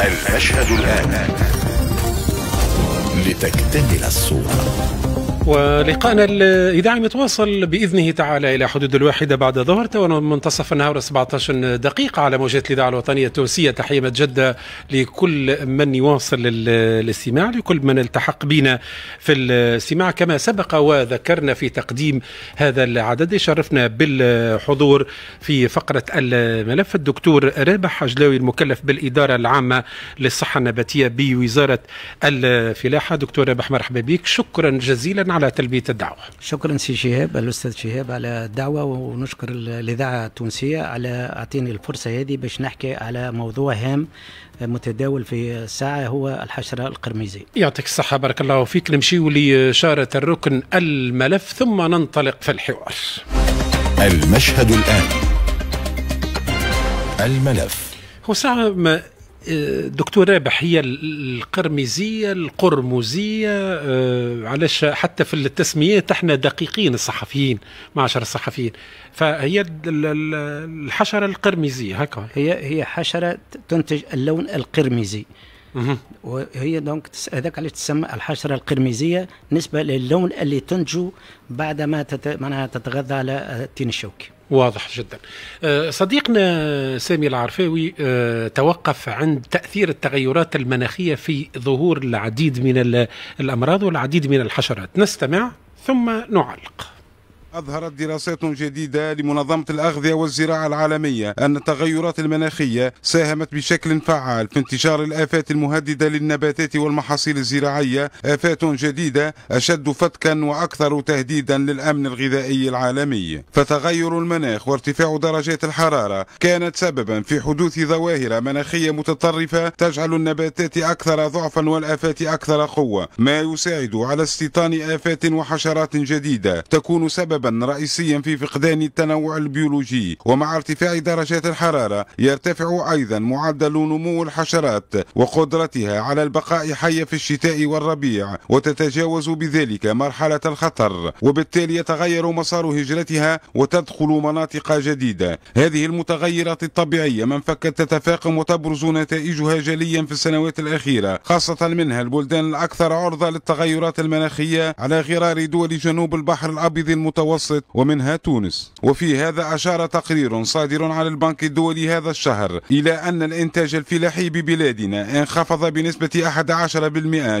المشهد الآن لتكتمل الصورة ولقاءنا الإذاعي متواصل بإذنه تعالى إلى حدود الواحدة بعد ظهر تو منتصف النهار 17 دقيقة على موجات الإذاعة الوطنية التونسية تحية جدة لكل من يواصل الاستماع لكل من التحق بنا في الاستماع كما سبق وذكرنا في تقديم هذا العدد يشرفنا بالحضور في فقرة الملف الدكتور رابح حجلاوي المكلف بالإدارة العامة للصحة النباتية بوزارة الفلاحة دكتور رابح مرحبا بك شكرا جزيلا على تلبية الدعوة شكرا سي شهاب الأستاذ شهاب على الدعوة ونشكر الإذاعة التونسية على أعطيني الفرصة هذه باش نحكي على موضوع هام متداول في الساعة هو الحشرة القرميزية يعطيك الصحة بارك الله فيك نمشيو لإشارة الركن الملف ثم ننطلق في الحوار المشهد الآن الملف هو ساعة دكتور رابح هي القرمزية القرمزية آه، علاش حتى في التسميات احنا دقيقين الصحفيين معشر الصحفيين فهي الحشرة القرمزية هكا هي هي حشرة تنتج اللون القرمزي وهي دونك هذاك علاش تسمى الحشره القرمزيه نسبه للون اللي تنتجه بعد ما معناها تتغذى على التين الشوكي واضح جدا أه، صديقنا سامي العرفاوي أه، توقف عند تأثير التغيرات المناخية في ظهور العديد من الأمراض والعديد من الحشرات نستمع ثم نعلق أظهرت دراسات جديدة لمنظمة الأغذية والزراعة العالمية أن التغيرات المناخية ساهمت بشكل فعال في انتشار الآفات المهددة للنباتات والمحاصيل الزراعية آفات جديدة أشد فتكا وأكثر تهديدا للأمن الغذائي العالمي فتغير المناخ وارتفاع درجات الحرارة كانت سببا في حدوث ظواهر مناخية متطرفة تجعل النباتات أكثر ضعفا والآفات أكثر قوة ما يساعد على استيطان آفات وحشرات جديدة تكون سببا سببا رئيسيا في فقدان التنوع البيولوجي ومع ارتفاع درجات الحرارة يرتفع أيضا معدل نمو الحشرات وقدرتها على البقاء حية في الشتاء والربيع وتتجاوز بذلك مرحلة الخطر وبالتالي يتغير مسار هجرتها وتدخل مناطق جديدة هذه المتغيرات الطبيعية من فكت تتفاقم وتبرز نتائجها جليا في السنوات الأخيرة خاصة منها البلدان الأكثر عرضة للتغيرات المناخية على غرار دول جنوب البحر الأبيض المتوسط المتوسط ومنها تونس وفي هذا أشار تقرير صادر عن البنك الدولي هذا الشهر إلى أن الإنتاج الفلاحي ببلادنا انخفض بنسبة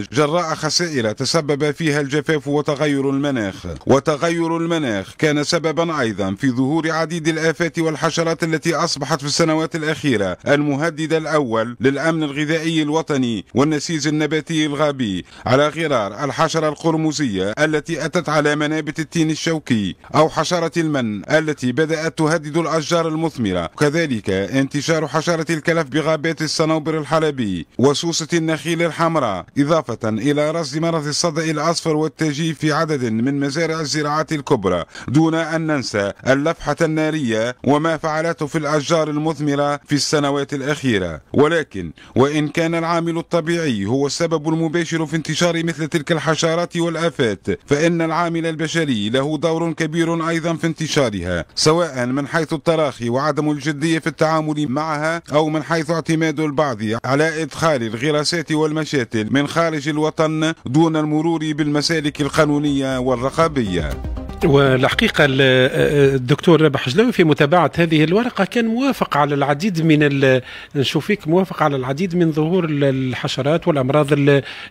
11% جراء خسائر تسبب فيها الجفاف وتغير المناخ وتغير المناخ كان سببا أيضا في ظهور عديد الآفات والحشرات التي أصبحت في السنوات الأخيرة المهدد الأول للأمن الغذائي الوطني والنسيج النباتي الغابي على غرار الحشرة القرمزية التي أتت على منابت التين الشوكي أو حشرة المن التي بدأت تهدد الأشجار المثمرة وكذلك انتشار حشرة الكلف بغابات الصنوبر الحلبي وسوسة النخيل الحمراء إضافة إلى رصد مرض الصدأ الأصفر والتجيف في عدد من مزارع الزراعات الكبرى دون أن ننسى اللفحة النارية وما فعلته في الأشجار المثمرة في السنوات الأخيرة ولكن وإن كان العامل الطبيعي هو السبب المباشر في انتشار مثل تلك الحشرات والآفات فإن العامل البشري له دور كبير أيضا في انتشارها سواء من حيث التراخي وعدم الجدية في التعامل معها أو من حيث اعتماد البعض على إدخال الغراسات والمشاتل من خارج الوطن دون المرور بالمسالك القانونية والرقابية والحقيقة الدكتور رابح جلوي في متابعة هذه الورقة كان موافق على العديد من ال... نشوف فيك موافق على العديد من ظهور الحشرات والأمراض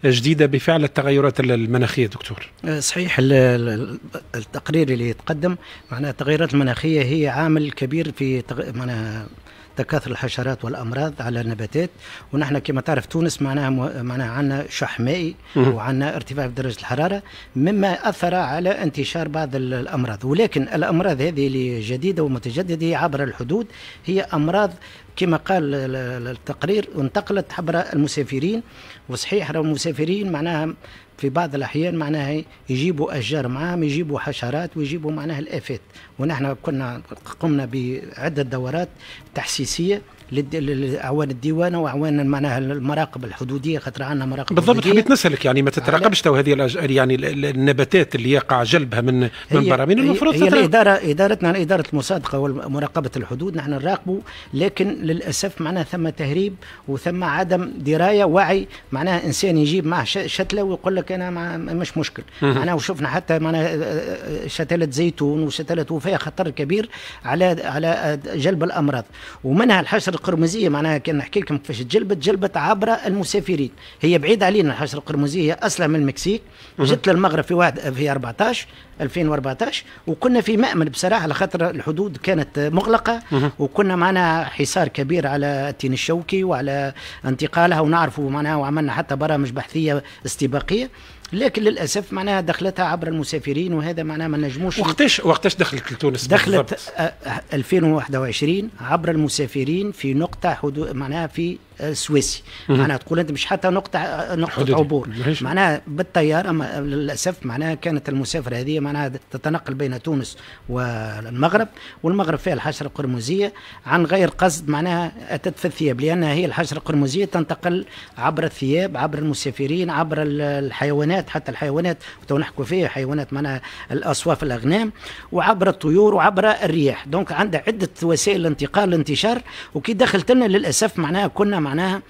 الجديدة بفعل التغيرات المناخية دكتور أه، صحيح التقرير اللي يتقدم معناه التغيرات المناخية هي عامل كبير في تغ... تكاثر الحشرات والامراض على النباتات ونحن كما تعرف تونس معناها معناها عندنا شح مائي وعندنا ارتفاع في درجه الحراره مما اثر على انتشار بعض الامراض ولكن الامراض هذه اللي جديده ومتجدده عبر الحدود هي امراض كما قال التقرير انتقلت عبر المسافرين وصحيح المسافرين معناها في بعض الأحيان معناها يجيبوا أشجار معاهم يجيبوا حشرات ويجيبوا معناها الآفات ونحن كنا قمنا بعدة دورات تحسيسية اعوان الديوان واعوان معناها المراقب الحدوديه خاطر عندنا مراقب بالضبط حبيت نسالك يعني ما تتراقبش تو هذه يعني النباتات اللي يقع جلبها من من براميل المفروض هي الاداره ادارتنا اداره المصادقه ومراقبه الحدود نحن نراقبوا لكن للاسف معناها ثم تهريب وثم عدم درايه وعي معناها انسان يجيب معه شتله ويقول لك انا مش مشكل معناها وشفنا حتى معناها آه، آه، شتله زيتون وشتله وفاه خطر كبير على على جلب الامراض ومنها الحشر الحجر القرمزيه معناها كان نحكي لكم كيفاش تجلبت جلبت عبر المسافرين هي بعيده علينا الحشره القرمزيه هي اصلا من المكسيك جت للمغرب في واحد في 14 2014 وكنا في مأمن بصراحه على خاطر الحدود كانت مغلقه وكنا معنا حصار كبير على التين الشوكي وعلى انتقالها ونعرفوا معناها وعملنا حتى برامج بحثيه استباقيه لكن للاسف معناها دخلتها عبر المسافرين وهذا معناها ما نجموش وقتاش وقتاش دخلت لتونس دخلت 2021 آه، آه، عبر المسافرين في نقطه حدود معناها في السويسي آه، معناها تقول انت مش حتى نقطه آه، نقطه عبور معناها بالطياره للاسف معناها كانت المسافره هذه معناها تتنقل بين تونس والمغرب والمغرب فيها الحشره القرمزيه عن غير قصد معناها اتت في الثياب لانها هي الحشره القرمزيه تنتقل عبر الثياب عبر المسافرين عبر الحيوانات حتى الحيوانات تو نحكوا فيها حيوانات معناها الاصواف الاغنام وعبر الطيور وعبر الرياح دونك عندها عده وسائل انتقال انتشار وكي دخلت لنا للاسف معناها كنا معناها معناها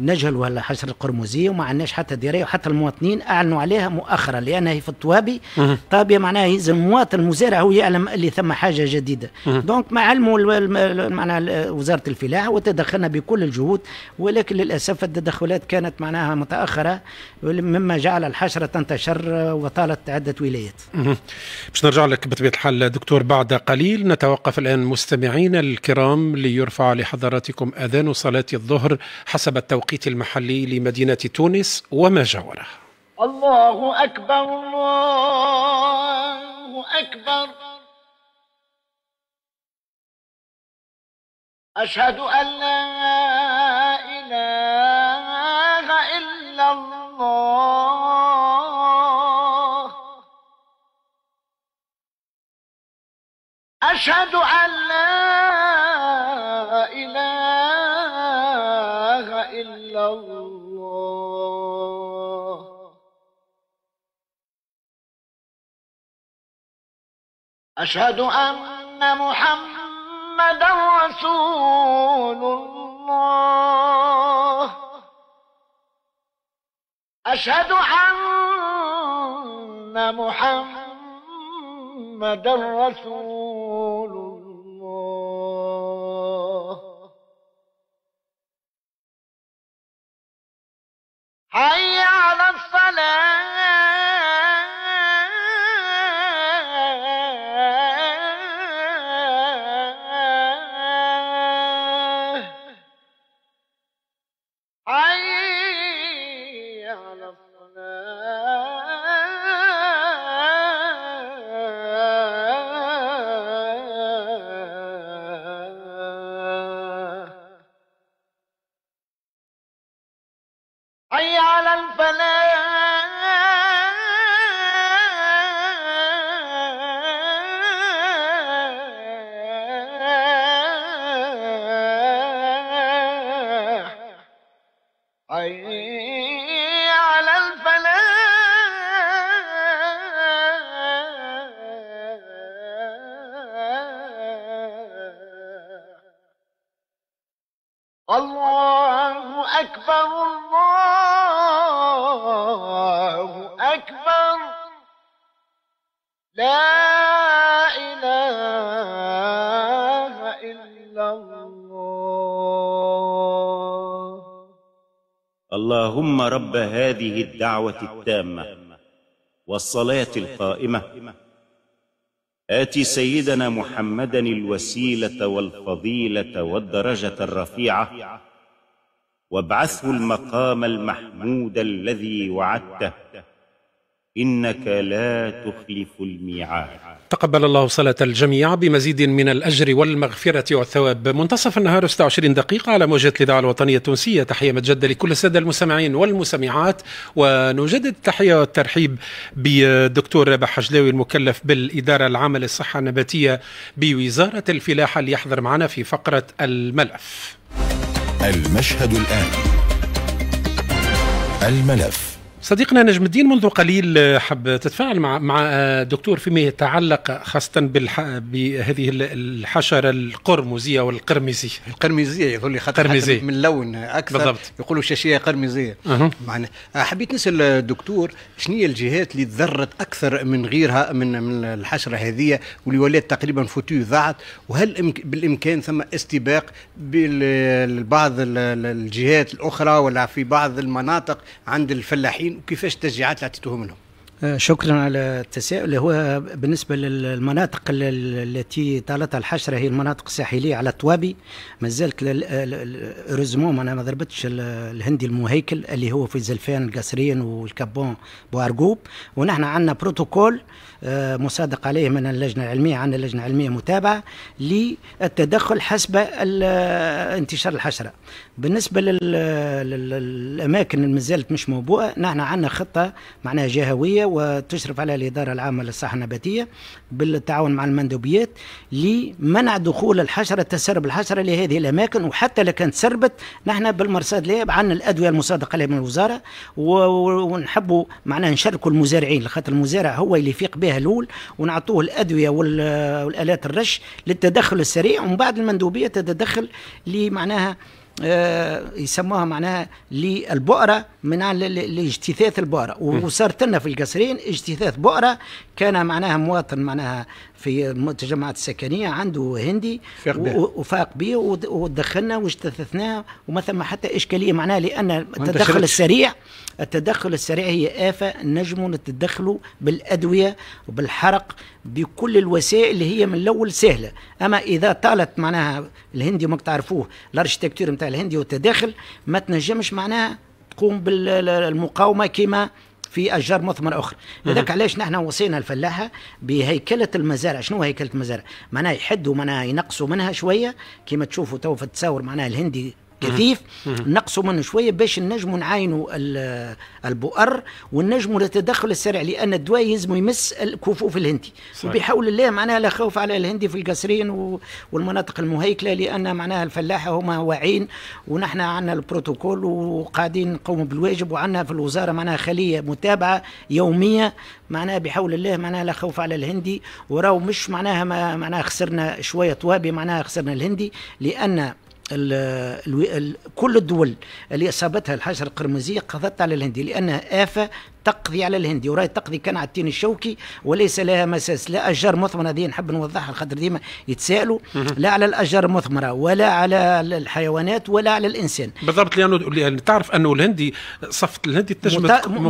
نجهل حشر القرمزيه وما عندناش حتى درايه وحتى المواطنين اعلنوا عليها مؤخرا لانها في الطوابي طابيه معناها يلزم المواطن المزارع هو يعلم اللي ثم حاجه جديده دونك ما علموا معناها وزاره الفلاحه وتدخلنا بكل الجهود ولكن للاسف التدخلات كانت معناها متاخره مما جعل الحشره تنتشر وطالت عده ولايات. باش نرجع لك بطبيعه الحال دكتور بعد قليل نتوقف الان مستمعينا الكرام ليرفع لحضراتكم اذان صلاه الظهر حسب التوقيت بالتوقيت المحلي لمدينة تونس وما جاورها الله أكبر الله أكبر أشهد أن لا إله إلا الله أشهد أن لا أشهد أن محمدا رسول الله أشهد أن محمدا رسول الله حي على الصلاة على عرفنا هذه الدعوة التامة والصلاة القائمة آت سيدنا محمدا الوسيلة والفضيلة والدرجة الرفيعة وابعثه المقام المحمود الذي وعدته انك لا تخلف الميعاد. تقبل الله صلاه الجميع بمزيد من الاجر والمغفره والثواب. منتصف النهار 26 دقيقه على موجه الاذاعه الوطنيه التونسيه تحيه متجدده لكل الساده المستمعين والمستمعات ونجدد التحيه والترحيب بالدكتور رابح حجلاوي المكلف بالاداره العامه للصحه النباتيه بوزاره الفلاحه ليحضر معنا في فقره الملف. المشهد الان. الملف صديقنا نجم الدين منذ قليل آه، حب تتفاعل مع مع آه، دكتور فيما يتعلق خاصة بالح... بهذه الحشرة القرمزية والقرمزية القرمزية يقول لي خاطر من لون أكثر بالضبط. يقولوا شاشية قرمزية أه. حبيت نسأل الدكتور شنو هي الجهات اللي تضرت أكثر من غيرها من من الحشرة هذه واللي ولات تقريبا فوتو ضاعت وهل بالإمكان ثم استباق ببعض الجهات الأخرى ولا في بعض المناطق عند الفلاحين وكيفاش التشجيعات اللي عطيتوهم لهم شكرا على التساؤل هو بالنسبة للمناطق التي طالتها الحشرة هي المناطق الساحلية على الطوابي ما زالت رزموم أنا ما ضربتش الهندي المهيكل اللي هو في زلفان القصرين والكابون بوارقوب ونحن عندنا بروتوكول آه، مصادق عليه من اللجنة العلمية عندنا لجنة علمية متابعة للتدخل حسب انتشار الحشرة بالنسبة للأماكن اللي مازالت مش موبوءة نحن عندنا خطة معناها جهوية وتشرف على الإدارة العامة للصحة النباتية بالتعاون مع المندوبيات لمنع دخول الحشرة تسرب الحشرة لهذه الأماكن وحتى لو كانت سربت نحن بالمرصاد لاب عن الأدوية المصادقة عليها من الوزارة ونحبوا معناها نشاركوا المزارعين لخاطر المزارع هو اللي يفيق بها الأول ونعطوه الأدوية والآلات الرش للتدخل السريع ومن بعد المندوبية تتدخل لمعناها آه، يسموها معناها للبؤره من لاجتثاث البؤره وصارت لنا في القصرين اجتثاث بؤره كان معناها مواطن معناها في المتجمعات السكنيه عنده هندي وفاق به ودخلنا واجتثثناه وما ثم حتى اشكاليه معناه لان التدخل السريع التدخل السريع هي افه نجم نتدخلوا بالادويه وبالحرق بكل الوسائل اللي هي من الاول سهله اما اذا طالت معناها الهندي ما تعرفوه الارشيتكتور نتاع الهندي والتداخل ما تنجمش معناها تقوم بالمقاومه كما في أشجار مثمرة أخرى لذلك علاش نحن وصينا الفلاحة بهيكلة المزارع شنو هيكلة المزارع معناها يحدوا معناها ينقصوا منها شوية كما تشوفوا تو في التساور معناها الهندي كثيف نقصوا منه شويه باش نجموا نعاينوا البؤر ونجموا التدخل السريع لان الدواء يلزم يمس الكفوف الهندي صحيح. وبحول الله معناها لا خوف على الهندي في القصرين والمناطق المهيكله لان معناها الفلاحه هما واعين ونحن عندنا البروتوكول وقاعدين نقوم بالواجب وعندنا في الوزاره معناها خليه متابعه يوميه معناها بحول الله معناها لا خوف على الهندي وراو مش معناها ما معناها خسرنا شويه طوابي معناها خسرنا الهندي لان ال ال كل الدول اللي اصابتها الحجر القرمزيه قضت على الهندي لانها افه تقضي على الهندي وراي تقضي كان على التين الشوكي وليس لها مساس لا أشجار مثمرة هذه نحب نوضحها خاطر ديما يتساءلوا لا على الأشجار المثمرة ولا على الحيوانات ولا على الإنسان بالضبط لأنه يعني تعرف أنه الهندي صف الهندي تنجم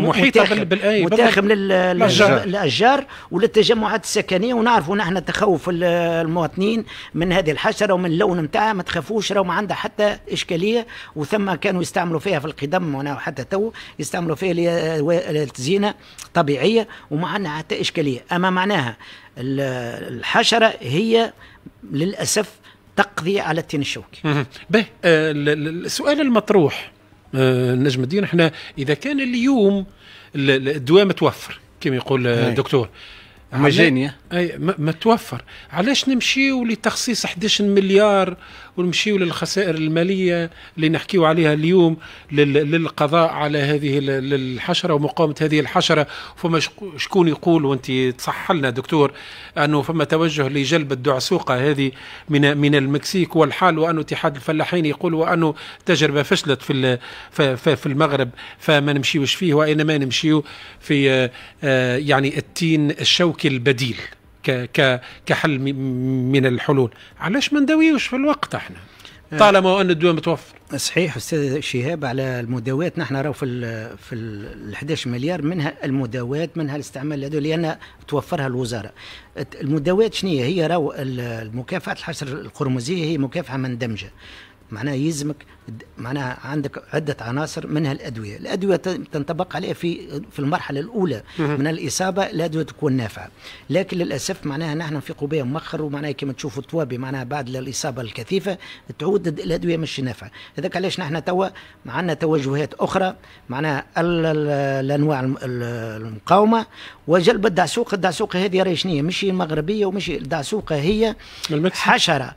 محيطة بالآية متاخم للأشجار وللتجمعات السكنية ونعرفوا نحن تخوف المواطنين من هذه الحشرة ومن اللون نتاعها ما تخافوش راهو ما عندها حتى إشكالية وثم كانوا يستعملوا فيها في القدم وحتى تو يستعملوا فيها زينه طبيعيه وما عندنا حتى اشكاليه اما معناها الحشره هي للاسف تقضي على التين الشوكي. به آه، السؤال المطروح آه، نجم الدين احنا اذا كان اليوم الدواء متوفر كما يقول آه، الدكتور مجانيه اي متوفر علاش نمشيو لتخصيص 11 مليار ونمشيو للخسائر الماليه اللي نحكيو عليها اليوم للقضاء على هذه الحشره ومقاومه هذه الحشره فما شكون يقول وانت تصح لنا دكتور انه فما توجه لجلب الدعسوقه هذه من من المكسيك والحال وان اتحاد الفلاحين يقول وانه تجربه فشلت في في المغرب فما نمشيوش فيه وانما نمشيو في آه، يعني التين الشوكي البديل كحل من الحلول علاش ما نداويوش في الوقت احنا طالما ان الدواء متوفر صحيح استاذ شهاب على المداوات نحن راهو في الـ في ال 11 مليار منها المداوات منها الاستعمال هذول لان توفرها الوزاره المداوات شنو هي راهو المكافحه الحشر القرمزيه هي مكافحه مندمجه معناها يلزمك معناها عندك عده عناصر منها الادويه، الادويه تنطبق عليها في في المرحله الاولى من الاصابه الادويه تكون نافعه، لكن للاسف معناها نحن في قبيه مؤخر ومعناها كما تشوفوا التوابي معناها بعد الاصابه الكثيفه تعود الادويه مش نافعه، هذاك علاش نحن توا عندنا توجهات اخرى معناها الانواع المقاومه وجلب الدعسوقه، الدعسوقه هذه راهي شنو مش مغربيه ومش الدعسوقه هي حشره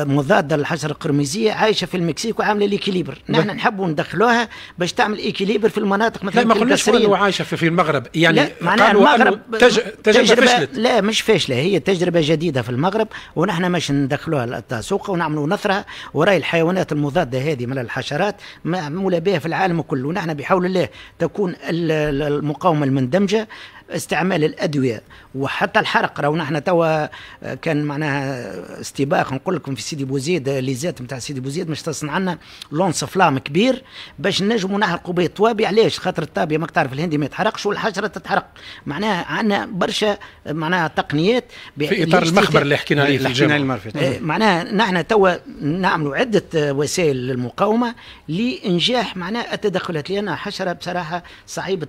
مضاده للحشره القرمزيه عايشه في المكسيك وعامله ليكيليبر نحن نحبوا ندخلوها باش تعمل ايكيليبر في المناطق مثلا لا ما قلناش انه عايشه في, في المغرب يعني لا معناها المغرب تج... تجربه, تجربة فشلت لا مش فاشله هي تجربه جديده في المغرب ونحن مش ندخلوها للتسوق ونعملوا نثرها وراي الحيوانات المضاده هذه من الحشرات معموله بها في العالم كله ونحن بحول الله تكون المقاومه المندمجه استعمال الادويه وحتى الحرق راهو نحن توا آه، كان معناها استباق نقول لكم في سيدي بوزيد آه، ليزات نتاع سيدي بوزيد باش تصنع لنا لونس فلام كبير باش نجموا نحرقوا به الطوابي علاش خاطر الطابيه ماك تعرف الهندي ما يتحرقش والحشره تتحرق معناها عندنا برشا آه، معناها تقنيات في اطار المخبر اللي حكينا عليه في الجامعه معناها نحن توا نعملوا عده وسائل للمقاومه لانجاح معناها التدخلات لان حشره بصراحه صعيبه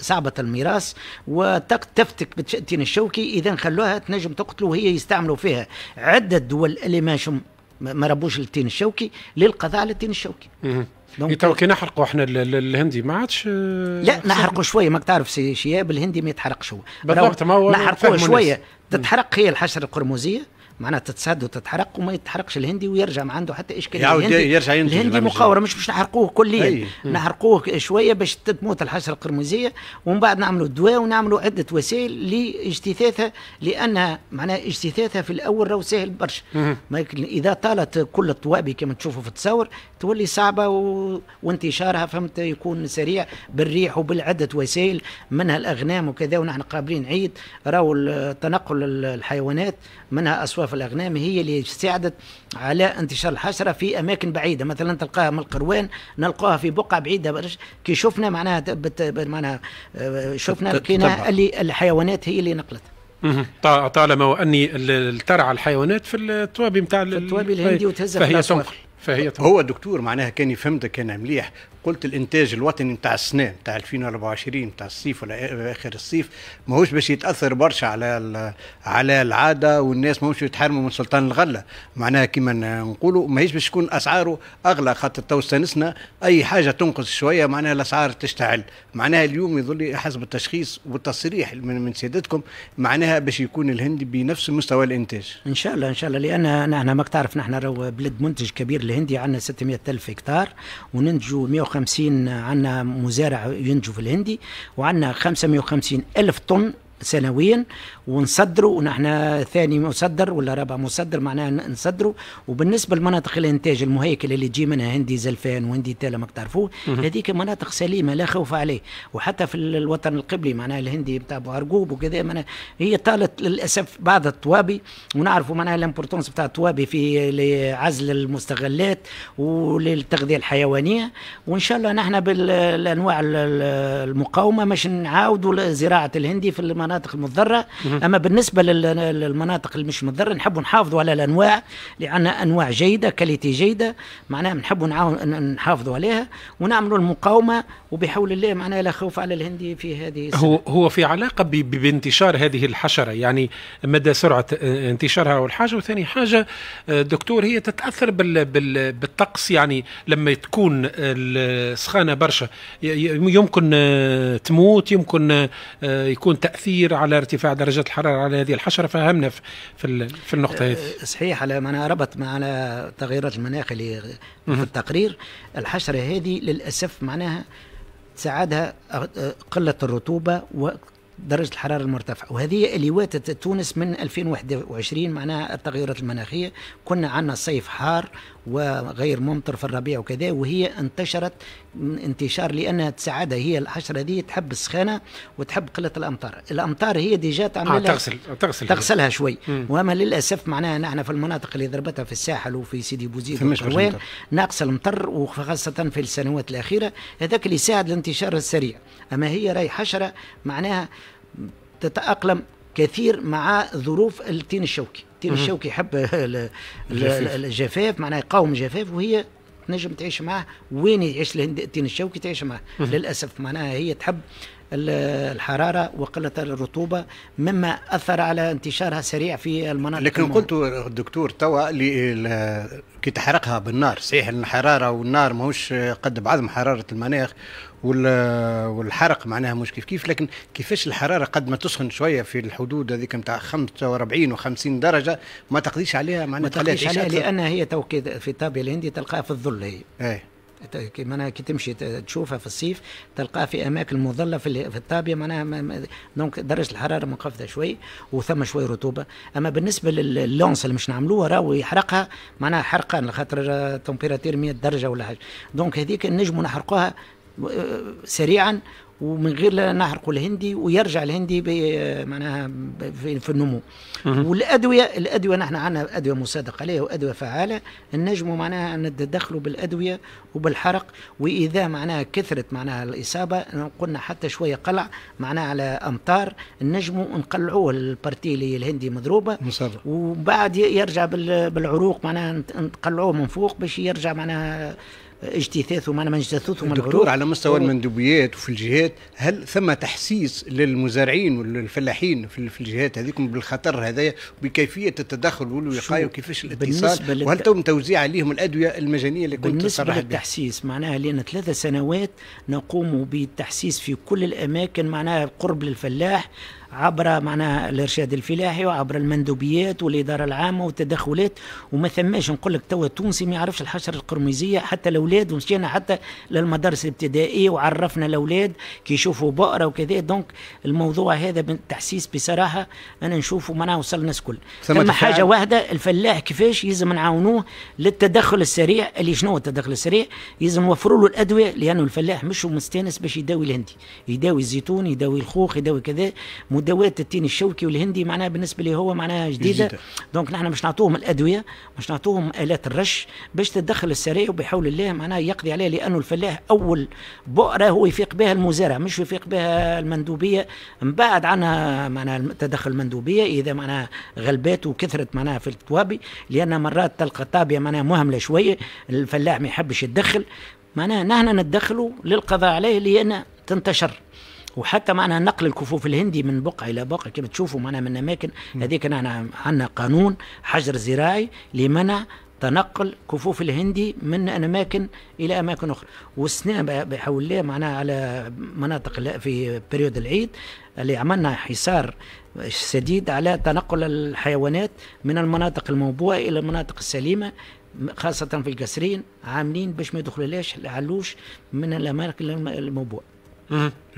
صعبه الميراث و وتفتك بتشتين الشوكي إذا خلوها تنجم تقتلوا وهي يستعملوا فيها عدة دول اللي ماشم ما ربوش التين الشوكي للقضاء على التين الشوكي إيه، تو كي نحرقوا احنا الهندي ما عادش لا آه، نحرقوا شويه ماك تعرف سي شياب الهندي ما يتحرقش هو بالضبط ما هو نحرقوه شويه تتحرق هي الحشره القرمزيه معناها تتسد وتتحرق وما يتحرقش الهندي ويرجع ما عنده حتى اشكاليه الهندي يرجع ينتج الهندي مقاوره مش باش نحرقوه كليا نحرقوه شويه باش تموت الحشره القرمزيه ومن بعد نعملوا دواء ونعملوا عده وسائل لاجتثاثها لانها معناها اجتثاثها في الاول راهو سهل برشا اذا طالت كل الطوابي كما تشوفوا في التصور تولي صعبه و... وانتشارها فهمت يكون سريع بالريح وبالعده وسائل منها الاغنام وكذا ونحن قابلين عيد راهو تنقل الحيوانات منها اسواف في الأغنام هي اللي ساعدت على انتشار الحشرة في أماكن بعيدة مثلا تلقاها من القروان نلقاها في بقعة بعيدة كي شفنا معناها معناها آه، شفنا لقينا اللي الحيوانات هي اللي نقلت طالما واني ترعى الحيوانات في التوابي نتاع التوابي الهندي وتهزها فهي تنقل فهي هو الدكتور معناها كان فهمتك انا مليح قلت الانتاج الوطني نتاع السنه نتاع 2024 نتاع الصيف ولا اخر الصيف ماهوش باش يتاثر برشا على على العاده والناس ماهوش يتحرموا من سلطان الغله معناها كيما نقولوا ماهيش باش تكون اسعاره اغلى خاطر تو استانسنا اي حاجه تنقص شويه معناها الاسعار تشتعل معناها اليوم يظل حسب التشخيص والتصريح من, من سيادتكم معناها باش يكون الهند بنفس مستوى الانتاج ان شاء الله ان شاء الله لان نحن ماك تعرف نحن بلد منتج كبير الهندي عندنا 600 الف هكتار وننتجوا 150 عندنا مزارع ينتجوا في الهندي وعندنا 550 ألف طن سنويا ونصدروا ونحن ثاني مصدر ولا رابع مصدر معناها نصدروا وبالنسبه لمناطق الانتاج المهيكله اللي تجي منها هندي زلفان وهندي تالا ما تعرفوه هذيك مناطق سليمه لا خوف عليه وحتى في الوطن القبلي معناها الهندي بتاع بوعرقوب وكذا معناها هي طالت للاسف بعض الطوابي ونعرفوا معناها الامبورتونس بتاع الطوابي في لعزل المستغلات وللتغذيه الحيوانيه وان شاء الله نحن بالانواع المقاومه مش نعاودوا زراعه الهندي في المناطق المناطق المضره اما بالنسبه للمناطق اللي مش مضره نحبوا نحافظوا على الانواع لان انواع جيده كاليتي جيده معناها نحبوا نحافظوا عليها ونعملوا المقاومه وبحول الله معناها لا خوف على الهندي في هذه السنة. هو هو في علاقه بانتشار هذه الحشره يعني مدى سرعه آه، انتشارها اول حاجه وثاني حاجه آه، دكتور هي تتاثر بال بال بالطقس يعني لما تكون السخانه برشا يمكن آه، تموت يمكن يكون تاثير كبير على ارتفاع درجات الحراره على هذه الحشره فهمنا في في النقطه هذه أه، صحيح على ما ربط مع على التغيرات المناخ اللي في التقرير الحشره هذه للاسف معناها تساعدها أه، أه، قله الرطوبه و درجة الحرارة المرتفعة وهذه اللي واتت تونس من 2021 معناها التغيرات المناخية كنا عندنا صيف حار وغير ممطر في الربيع وكذا وهي انتشرت انتشار لانها تساعدها هي الحشره دي تحب السخانه وتحب قله الامطار الامطار هي ديجا تعمل آه تغسل تغسل تغسلها شوي واما للاسف معناها نحن في المناطق اللي ضربتها في الساحل وفي سيدي بوزيد ناقص المطر وخاصه في السنوات الاخيره هذاك اللي يساعد الانتشار السريع اما هي راي حشره معناها تتاقلم كثير مع ظروف التين الشوكي التين الشوكي يحب الجفاف معناه يقاوم الجفاف وهي تنجم تعيش معاه وين يعيش التين الشوكي تعيش معاه للاسف معناها هي تحب الحرارة وقلة الرطوبة مما أثر على انتشارها سريع في المناطق لكن قلت الدكتور توا كي تحرقها بالنار صحيح الحرارة والنار ماهوش قد بعضهم حرارة المناخ والحرق معناها مش كيف كيف لكن كيفاش الحراره قد ما تسخن شويه في الحدود هذيك نتاع 45 و50 درجه ما تقضيش عليها معناها ما تقضيش عليها لانها هي تو في الطابع الهندي تلقاها في الظل هي ايه معناها كي تمشي تشوفها في الصيف تلقاها في اماكن مظله في في الطابيه معناها دونك درجه الحراره منخفضه شوي وثم شوي رطوبه اما بالنسبه للونس اللي مش نعملوها راهو يحرقها معناها حرقان لخاطر تمبيراتير 100 درجه ولا حاجه دونك هذيك نجموا نحرقوها سريعا ومن غير لا نحرق الهندي ويرجع الهندي معناها في النمو والادويه الادويه نحن عندنا ادويه مصادقه عليها وادويه فعاله نجموا معناها ان تدخلوا بالادويه وبالحرق واذا معناها كثرت معناها الاصابه قلنا حتى شويه قلع معناها على امطار نجموا نقلعوه البارتي اللي الهندي مضروبه مصادق. وبعد يرجع بالعروق معناها نقلعوه من فوق باش يرجع معناها اجتثاث وما مجتثوث وما دكتور على مستوى المندوبيات وفي الجهات هل ثم تحسيس للمزارعين والفلاحين في الجهات هذيكم بالخطر هذايا بكيفيه التدخل والوقايه وكيفاش الاتصال وهل تم توزيع عليهم الادويه المجانيه اللي كنت بالنسبه للتحسيس معناها لان ثلاث سنوات نقوم بالتحسيس في كل الاماكن معناها قرب للفلاح عبر معناها الارشاد الفلاحي وعبر المندوبيات والاداره العامه والتدخلات وما ثماش نقول لك توا التونسي ما يعرفش الحشره القرمزيه حتى الاولاد ومشينا حتى للمدارس الابتدائيه وعرفنا الاولاد كي يشوفوا بقره وكذا دونك الموضوع هذا بالتحسيس بصراحه انا نشوفه معناها وصل الناس الكل ثم حاجه واحده الفلاح كيفاش يلزم نعاونوه للتدخل السريع اللي شنو هو التدخل السريع يلزم نوفروا له الادويه لانه الفلاح مش مستانس باش يداوي الهندي يداوي الزيتون يداوي الخوخ يداوي كذا ودوات التين الشوكي والهندي معناها بالنسبه لي هو معناها جديده, جديدة. دونك نحن مش نعطوهم الادويه مش نعطوهم الات الرش باش تدخل السرايا وبحول الله معناها يقضي عليها لانه الفلاح اول بؤره هو يفيق بها المزارع مش يفيق بها المندوبيه من بعد عنها معناها تدخل المندوبيه اذا معناها غلبات وكثرت معناها في التوابي لان مرات تلقى طابيه معناها مهمله شويه الفلاح ما يحبش يتدخل معناها نحن ندخله للقضاء عليه لان تنتشر وحتى معنا نقل الكفوف الهندي من بقعه الى بقعه كما تشوفوا معنا من اماكن هذيك نحن عندنا قانون حجر زراعي لمنع تنقل كفوف الهندي من اماكن الى اماكن اخرى والسنه بحول الله معناها على مناطق في بريود العيد اللي عملنا حصار شديد على تنقل الحيوانات من المناطق الموبوءه الى المناطق السليمه خاصه في القصرين عاملين باش ما ليش العلوش من الاماكن الموبوءه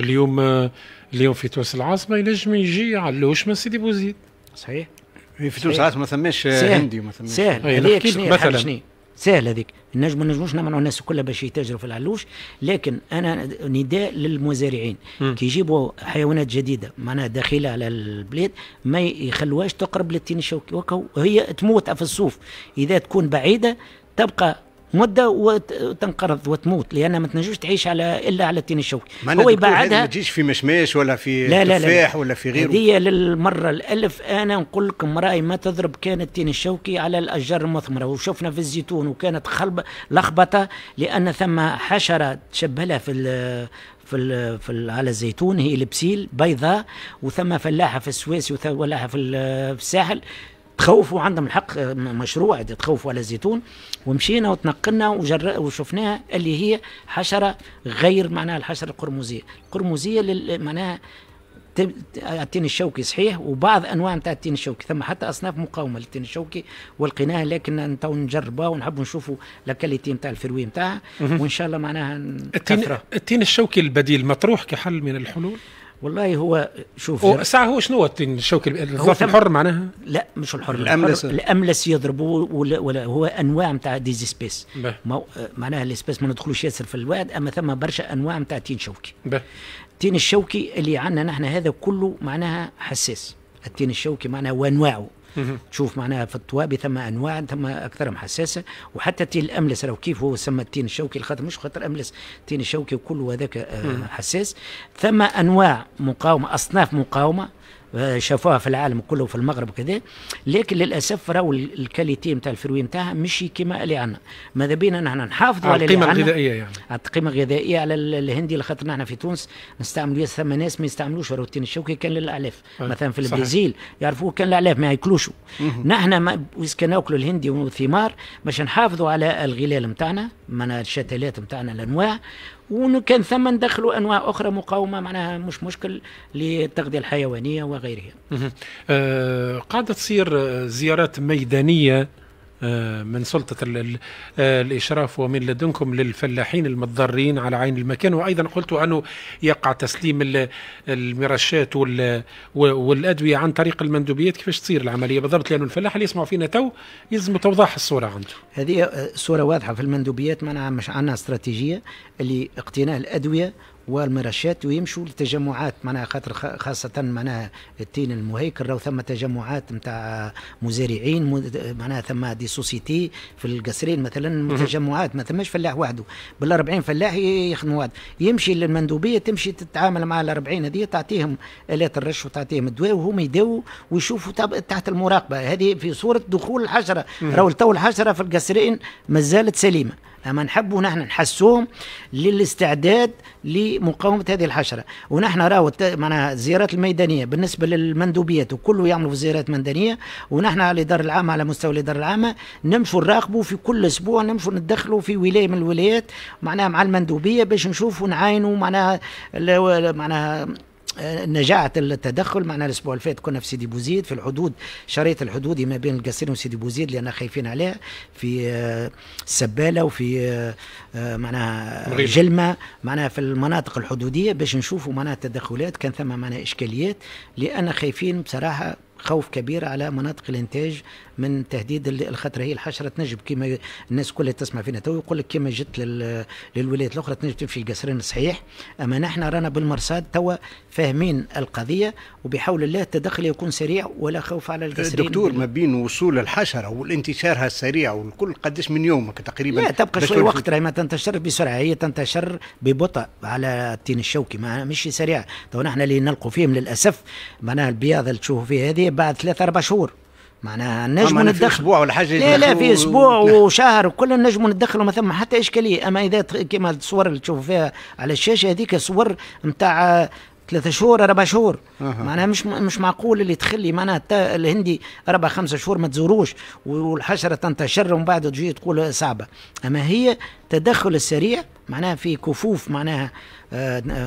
اليوم آه، اليوم في تونس العاصمه ينجم يجي علوش من سيدي بوزيد صحيح في تونس العاصمه ما ثماش آه، هندي ما ثماش سهل هذيك مثلا سهل هذيك النجم ما نجموش نمنعوا الناس كلها باش يتاجروا في العلوش لكن انا نداء للمزارعين كي يجيبوا حيوانات جديده معناها داخله على البلاد ما يخلوهاش تقرب للتين الشوكي وهي تموت في الصوف اذا تكون بعيده تبقى مده وتنقرض وتموت لانها ما تنجمش تعيش على الا على التين الشوكي هو يبعدها ما تجيش في مشماش ولا في لا لا تفاح ولا في غيره هذه للمره الالف انا نقول لكم راي ما تضرب كان التين الشوكي على الاشجار المثمره وشفنا في الزيتون وكانت خلب لخبطه لان ثم حشره تشبه لها في في في على الزيتون هي البسيل بيضاء وثم فلاحه في السويس وفلاحه في الساحل تخوفوا عندهم الحق آه، مشروع تخوفوا على الزيتون ومشينا وتنقلنا وجر... وشفناها اللي هي حشره غير معناها الحشره القرمزيه، القرمزيه لل... معناها التين الشوكي صحيح وبعض انواع نتاع التين الشوكي ثم حتى اصناف مقاومه للتين الشوكي والقناه لكن تو نجربها ونحب نشوفوا لكاليتي نتاع الفروي نتاعها وان شاء الله معناها التين, التين الشوكي البديل مطروح كحل من الحلول والله هو شوف ساعة هو شنو الشوكي الظرف الحر معناها؟ لا مش الحر الاملس الاملس يضربوه ولا, هو انواع نتاع ديز سبيس معناها السبيس ما ندخلوش ياسر في الواد اما ثم برشا انواع نتاع تين شوكي التين الشوكي اللي عندنا نحن هذا كله معناها حساس التين الشوكي معناها وانواعه تشوف معناها في الطوابي ثم انواع ثم اكثرهم حساسه وحتى التين الاملس لو كيف هو سمى التين الشوكي الخاطر مش خاطر املس التين الشوكي وكل هذاك آه، حساس ثم انواع مقاومه اصناف مقاومه آه، شافوها في العالم كله وفي المغرب وكذا لكن للاسف راهو الكاليتي نتاع الفروي نتاعها مش كما اللي عندنا ماذا بينا نحن نحافظوا آه، على القيمه الغذائيه يعني على آه، القيمه الغذائيه على الهندي خاطر نحن في تونس نستعملوا ثم ناس ما يستعملوش روتين الشوكي كان للالاف مثلا في البرازيل يعرفوه كان للالاف ما ياكلوش نحن كان ناكلوا الهندي والثمار باش نحافظوا على الغلال نتاعنا معناها الشتلات نتاعنا الانواع وإنه كان ثم ندخلوا أنواع أخرى مقاومة معناها مش مشكل للتغذية الحيوانية وغيرها. آه، قاعدة تصير آه، زيارات ميدانية آه، من سلطة آه، الإشراف ومن لدنكم للفلاحين المتضررين على عين المكان وأيضا قلت أنه يقع تسليم المرشات والأدوية عن طريق المندوبيات كيفاش تصير العملية بالضبط لأنه الفلاح اللي يسمع فينا تو يلزم توضاح الصورة عنده هذه صورة واضحة في المندوبيات معناها مش عندنا استراتيجية اللي اقتناء الأدوية والمرشات ويمشوا لتجمعات معناها خاطر خاصة معناها التين المهيكل راهو ثم تجمعات نتاع مزارعين معناها ثم دي سوسيتي في القصرين مثلا تجمعات ما ثماش فلاح وحده بال 40 فلاح يخدموا واحد يمشي للمندوبية تمشي تتعامل مع ال 40 هذه تعطيهم آلات الرش وتعطيهم الدواء وهم يداووا ويشوفوا تحت المراقبة هذه في صورة دخول الحشرة راهو تو الحشرة في القصرين مازالت سليمة لما نحبوا نحن نحسوهم للاستعداد لمقاومه هذه الحشره ونحن راهو معناها الزيارات الميدانيه بالنسبه للمندوبيات وكله يعملوا في زيارات ميدانيه ونحن على الاداره العامه على مستوى الاداره العامه نمشوا نراقبوا في كل اسبوع نمشوا ندخلوا في ولايه من الولايات معناها مع المندوبيه باش نشوفوا نعاينوا معناها معناها نجاعة التدخل معنا الأسبوع الفات كنا في سيدي بوزيد في الحدود شريط الحدودي ما بين القصرين وسيدي بوزيد لأن خايفين عليه في السبالة آه، وفي آه، آه، معناها جلمة معناها في المناطق الحدودية باش نشوفوا معناها التدخلات كان ثم معناها إشكاليات لأن خايفين بصراحة خوف كبير على مناطق الانتاج من تهديد الخطر هي الحشره تنجم كما الناس كلها تسمع فينا تو يقول لك كما جت للولايات الاخرى تنجم تمشي القصرين صحيح اما نحن رانا بالمرصاد تو فاهمين القضيه وبحول الله التدخل يكون سريع ولا خوف على القصرين دكتور ما بين وصول الحشره والانتشارها السريع والكل قداش من يومك تقريبا لا تبقى شوي وقت راهي ما تنتشر بسرعه هي تنتشر ببطء على التين الشوكي ما مش سريع تو نحن اللي نلقوا فيهم للاسف معناها البياض اللي تشوفوا فيه هذه بعد ثلاثة أربع شهور معناها نجم ندخل اسبوع ولا حاجه لا لا في اسبوع و... وشهر وكل نجم ندخل وما ثم حتى اشكاليه اما اذا كما الصور اللي تشوفوا فيها على الشاشه هذيك صور نتاع ثلاثة شهور أربع شهور أه. معناها مش مش معقول اللي تخلي معناها الهندي أربع خمسة شهور ما تزوروش والحشرة تنتشر ومن بعد تجي تقول صعبة أما هي تدخل السريع معناها في كفوف معناها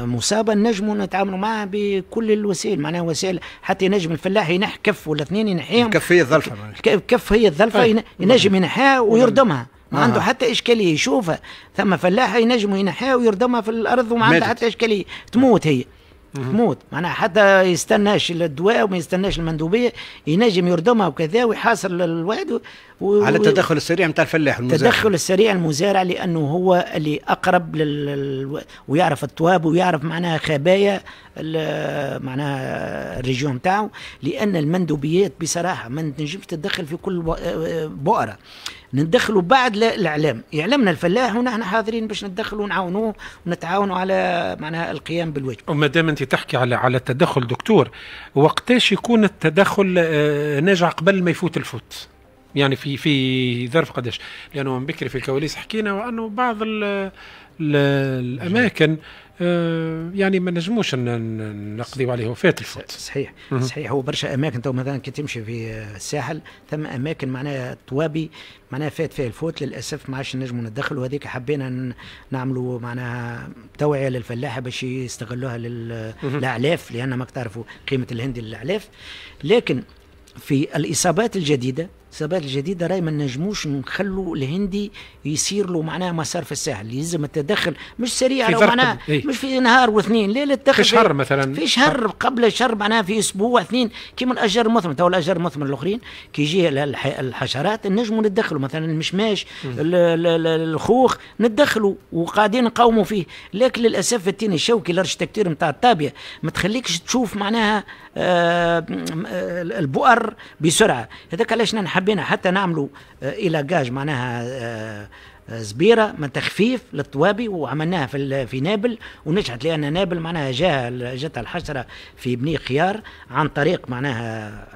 مصابه نجموا نتعاملوا معها بكل الوسائل معناها وسائل حتى ينجم الفلاح ينح كف ولا اثنين ينحيهم كف هي الظلفه كف هي الظلفه ينجم ينحيها ويردمها ما آه. عنده حتى اشكاليه يشوفها ثم فلاحه ينجم ينحيها ويردمها في الارض وما عنده حتى اشكاليه تموت هي تموت معناها حتى يستناش الدواء وما يستناش المندوبيه ينجم يردمها وكذا ويحاصر الواد و... على التدخل السريع نتاع الفلاح المزارع التدخل السريع المزارع لانه هو اللي اقرب لل... ويعرف التواب ويعرف معناها خبايا معناها الريجيون نتاعو لان المندوبيات بصراحه ما تنجمش تتدخل في كل بؤره ندخلوا بعد الاعلام يعلمنا الفلاح ونحن حاضرين باش ندخلوا ونعاونوه ونتعاونوا على معناها القيام بالواجب وما دام انت تحكي على على التدخل دكتور وقتاش يكون التدخل آه، ناجع قبل ما يفوت الفوت يعني في في ظرف قداش لانه من بكري في الكواليس حكينا وانه بعض ال الاماكن آه، يعني ما نجموش نقضيو عليه وفات الفوت صحيح صحيح هو برشا اماكن تو مثلا كي تمشي في آه، الساحل ثم اماكن معناها طوابي معناها فات فيها الفوت للاسف ما عادش نجموا ندخلوا وهذيك حبينا نعملوا معناها توعيه للفلاحه باش يستغلوها للاعلاف لان ما تعرفوا قيمه الهندي للاعلاف لكن في الاصابات الجديده الصبات الجديده راي ما نجموش نخلوا الهندي يصير له معناها مسار في الساحل يلزم التدخل مش سريع لو معناها إيه؟ مش في نهار واثنين ليله تدخل في شهر إيه. مثلا في شهر قبل شهر معناها في اسبوع اثنين كيما الاشجار المثمر تو الاجار المثمر الاخرين كي يجي الحشرات نجموا ندخلوا مثلا المشماش الخوخ ندخلوا وقاعدين نقاوموا فيه لكن للاسف التين الشوكي الارشتكتير نتاع الطابيه ما تخليكش تشوف معناها آه، آه، البؤر بسرعه هذاك علاش حبينا حتى نعملوا آه، جاج معناها زبيرة من تخفيف للطوابي وعملناها في في نابل ونجحت لأن نابل معناها جاء جاتها الحشرة في بني خيار عن طريق معناها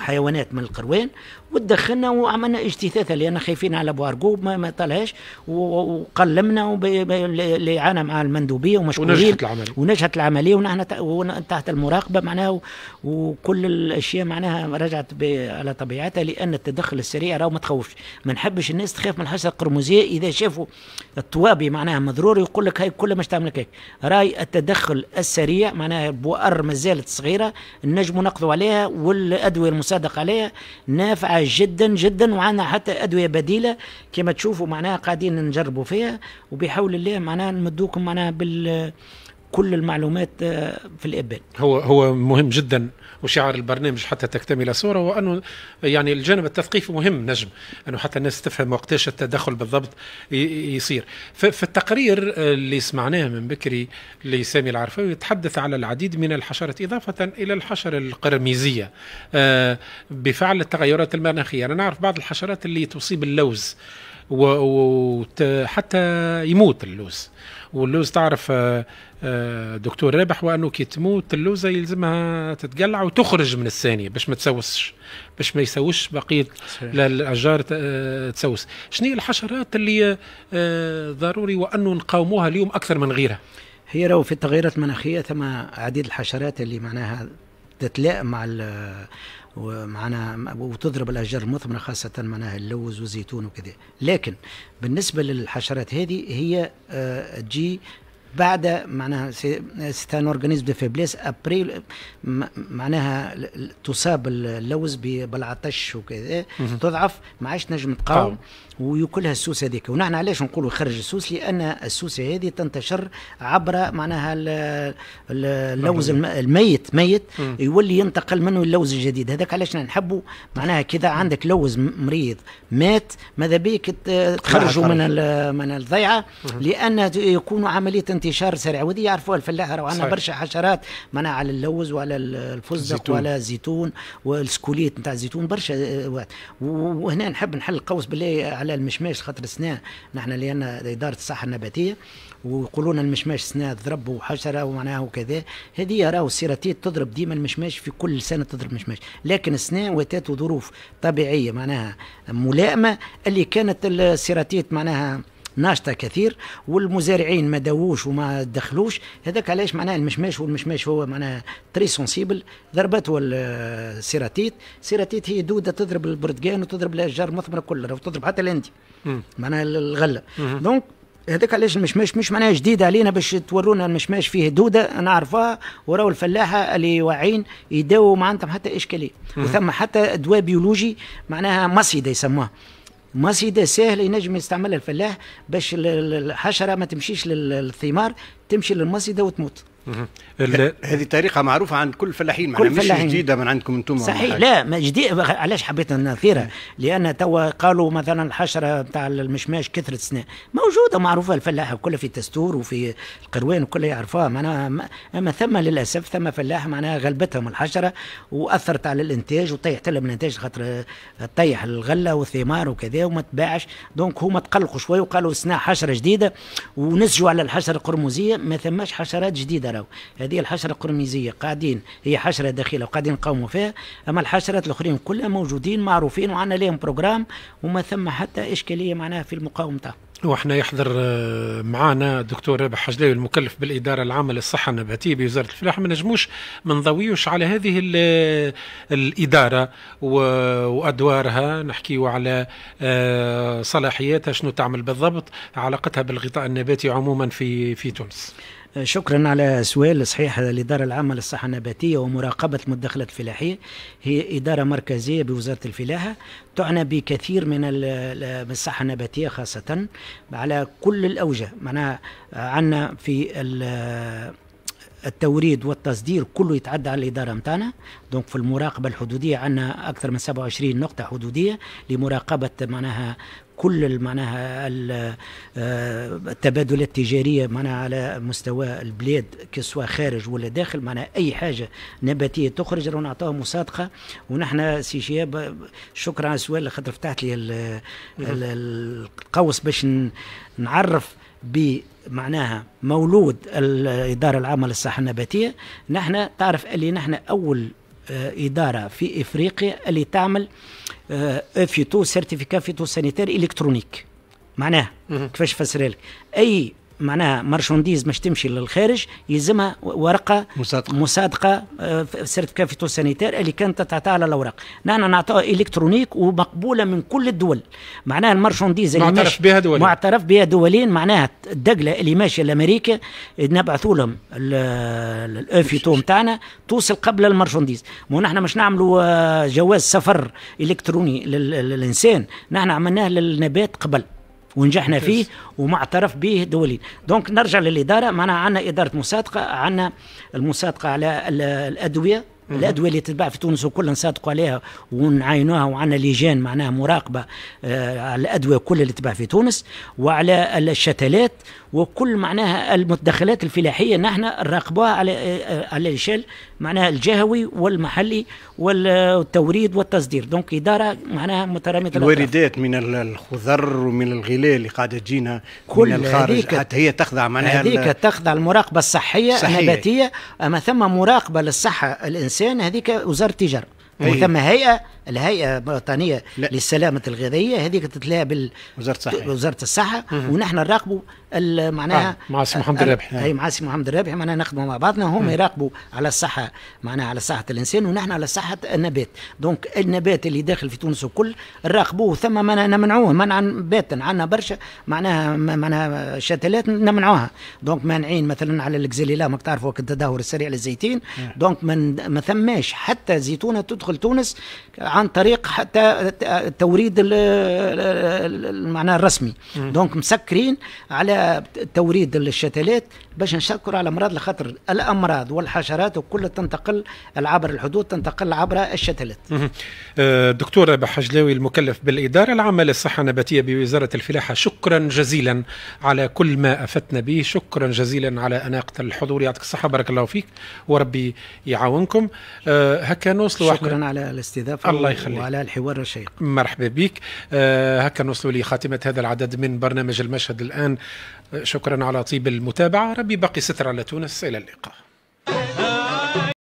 حيوانات من القروان وتدخلنا وعملنا اجتثاثة لأن خايفين على بوارقوب ما, ما طلعش وقلمنا اللي عانى مع المندوبية ومشغولين ونجحت العملية ونجحت العملية ونحن تحت المراقبة معناها وكل الأشياء معناها رجعت على طبيعتها لأن التدخل السريع راهو ما تخوفش ما نحبش الناس تخاف من الحشرة القرمزية إذا شافوا الطوابي معناها مضرور يقول لك هاي كلها مش تعمل هيك راي التدخل السريع معناها البؤر ما زالت صغيرة نجموا نقضوا عليها والأدوية المصادقة عليها نافعة جدا جدا وعنا حتى ادويه بديله كما تشوفوا معناها قاعدين نجربوا فيها وبحول الله معناها نمدوكم معناها بال كل المعلومات آه، في الابان هو هو مهم جدا وشعار البرنامج حتى تكتمل صورة وأنه يعني الجانب التثقيفي مهم نجم أنه حتى الناس تفهم وقتاش التدخل بالضبط يصير في التقرير اللي سمعناه من بكري لسامي العرفاوي يتحدث على العديد من الحشرات إضافة إلى الحشرة القرميزية آه، بفعل التغيرات المناخية أنا نعرف بعض الحشرات اللي تصيب اللوز وحتى يموت اللوز واللوز تعرف آه، آه، دكتور رابح وانه كي تموت اللوزه يلزمها تتقلع وتخرج من الثانيه باش ما تسوسش باش ما يسوسش بقيه الاشجار آه، تسوس شنو هي الحشرات اللي ضروري وانه نقاوموها اليوم اكثر من غيرها هي راهو في التغيرات المناخيه ثم عديد الحشرات اللي معناها تتلائم مع ومعنا وتضرب الاشجار المثمره خاصه معناها اللوز والزيتون وكذا لكن بالنسبه للحشرات هذه هي آه، تجي بعد معناها ستان اورجانيزم دو فيبليس ابري معناها تصاب اللوز بالعطش وكذا تضعف ما عادش تنجم تقاوم وياكلها السوس هذيك ونحن علاش نقولوا يخرج السوس لان السوس هذه تنتشر عبر معناها اللوز الميت ميت يولي ينتقل منه اللوز الجديد هذاك علاش نحبوا معناها كذا عندك لوز مريض مات ماذا بيك تخرجوا من من الضيعه لان يكون عمليه انتشار سريع ودي يعرفوها الفلاحه راه عندنا برشا حشرات على اللوز وعلى الفزدق وعلى الزيتون والسكوليت نتاع الزيتون برشا وهنا نحب نحل القوس بالله على المشماش خاطر السنه نحن لان اداره الصحه النباتيه ويقولون المشماش سنة ضرب وحشره ومعناها وكذا هذه راهو السيراتيت تضرب ديما المشماش في كل سنه تضرب مشماش لكن السنة واتت ظروف طبيعيه معناها ملائمه اللي كانت السيراتيت معناها ناشطه كثير والمزارعين ما داووش وما دخلوش هذاك علاش معناه المشماش والمشماش هو معناه تري سونسيبل ضربته السيراتيت سيراتيت هي دوده تضرب البرتقان وتضرب الاشجار المثمره كلها وتضرب حتى الاندي معناها الغله دونك هذاك علاش المشماش مش معناها جديد علينا باش تورونا المشماش فيه دوده نعرفها وراو الفلاحه اللي واعين يداووا ما عندهم حتى اشكاليه وثم حتى دواء بيولوجي معناها مصيده يسموها مصيدة سهل ينجم إيه يستعملها الفلاح باش الحشرة ما تمشيش للثمار تمشي للمصيدة وتموت هذه طريقه معروفه عند كل الفلاحين كل مش جديده من عندكم انتم صحيح لا ما جديد علاش حبيت نثيرها لان توا قالوا مثلا الحشره نتاع المشماش كثرت سنة موجوده معروفه الفلاحه كلها في تستور وفي القروان وكلها يعرفوها معناها اما ثم للاسف ثم فلاح معناها غلبتهم الحشره واثرت على الانتاج وطيحت لهم الانتاج خاطر طيح الغله والثمار وكذا وما تباعش دونك هما تقلقوا شوي وقالوا سنة حشره جديده ونسجوا على الحشره القرمزيه ما ثماش حشرات جديده يروا هذه الحشرة القرميزية قاعدين هي حشرة داخلة وقاعدين نقاوموا فيها أما الحشرات الأخرين كلها موجودين معروفين وعندنا لهم بروجرام وما ثم حتى إشكالية معناها في المقاومة وإحنا يحضر آه، معنا دكتور رابح حجلاوي المكلف بالإدارة العامة للصحة النباتية بوزارة الفلاحة ما نجموش ما نضويوش على هذه آه، الإدارة وأدوارها نحكيو على آه، صلاحياتها شنو تعمل بالضبط علاقتها بالغطاء النباتي عموما في في تونس. شكرا على سؤال صحيح الإدارة العامة للصحة النباتية ومراقبة المدخلات الفلاحية هي إدارة مركزية بوزارة الفلاحة تعنى بكثير من الصحة النباتية خاصة على كل الأوجه معناها عندنا في التوريد والتصدير كله يتعدى على الاداره نتاعنا دونك في المراقبه الحدوديه عندنا اكثر من 27 نقطه حدوديه لمراقبه معناها كل معناها آه، التبادلات التجاريه معناها على مستوى البلاد كسوى خارج ولا داخل معناها اي حاجه نباتيه تخرج رانا نعطوها مصادقه ونحن سي شياب شكرا على السؤال خاطر فتحت لي نعم. القوس باش نعرف بمعناها مولود الاداره العامه للصحه النباتيه نحن تعرف اللي نحن اول آه، إدارة في إفريقيا اللي تعمل آه، فيتو سيرتيفيكا فيتو سانيتير إلكترونيك معناها كيفاش فسرها لك أي معناها مارشونديز مش تمشي للخارج يلزمها ورقه مصادقه مصادقه سيرتيفيكا آه، سانيتير اللي كانت تعطى على الاوراق نحن نعطوها الكترونيك ومقبوله من كل الدول معناها المارشونديز اللي معترف بها دوليا معترف بها دوليا معناها الدقله اللي ماشيه لامريكا نبعثوا لهم الاوفيتو نتاعنا توصل قبل المارشونديز ونحن مش نعملوا آه، جواز سفر الكتروني للانسان نحن عملناه للنبات قبل ونجحنا فيه ومعترف به دوليا دونك نرجع للاداره معناها عندنا اداره مصادقه عندنا المصادقه على الادويه الادويه اللي تتباع في تونس وكلنا نصادقوا عليها ونعاينوها وعندنا لجان معناها مراقبه آه على الادويه كلها اللي تتباع في تونس وعلى الشتلات وكل معناها المدخلات الفلاحيه نحن نراقبوها على آه, آه، على الاشال معناها الجهوي والمحلي والتوريد والتصدير دونك إدارة معناها مترامية الواردات من الخضر ومن الغلال اللي قاعدة تجينا كل من الخارج حتى هي تخضع معناها هذيك تخضع المراقبة الصحية النباتية أما ثم مراقبة للصحة الإنسان هذيك وزارة التجارة وثم هيئة الهيئه الوطنيه للسلامه الغذائيه هذيك تتلاها بال وزاره الصحه وزاره الصحه ونحن نراقبوا معناها آه. مع سي محمد الرابحي اي مع سي محمد الرابح معناها نخدموا مع بعضنا هم يراقبوا على الصحه معناها على صحه الانسان ونحن على صحه النبات دونك النبات اللي داخل في تونس الكل نراقبوه ثم ما نمنعوه منعا باتا عندنا برشا معناها معناها شتلات نمنعوها دونك مانعين مثلا على الكزليلا ما تعرفوا التدهور السريع للزيتين آه. دونك ما ثماش حتى زيتونه تدخل تونس عن طريق حتى توريد المعنى الرسمي دونك مسكرين على توريد الشتلات باش نشكر على الامراض لخاطر الامراض والحشرات وكل تنتقل عبر الحدود تنتقل عبر الشتلات. آه، دكتور بحجلاوي المكلف بالاداره العامه للصحه النباتيه بوزاره الفلاحه شكرا جزيلا على كل ما افدتنا به، شكرا جزيلا على اناقه الحضور يعطيك الصحه بارك الله فيك وربي يعاونكم. آه، هكا نوصلوا شكرا على الاستضافه الله يخليك وعلى الحوار الشيق مرحبا بك آه هكا نوصلوا لخاتمة هذا العدد من برنامج المشهد الآن آه، شكرا على طيب المتابعة ربي باقي ستر على تونس إلى اللقاء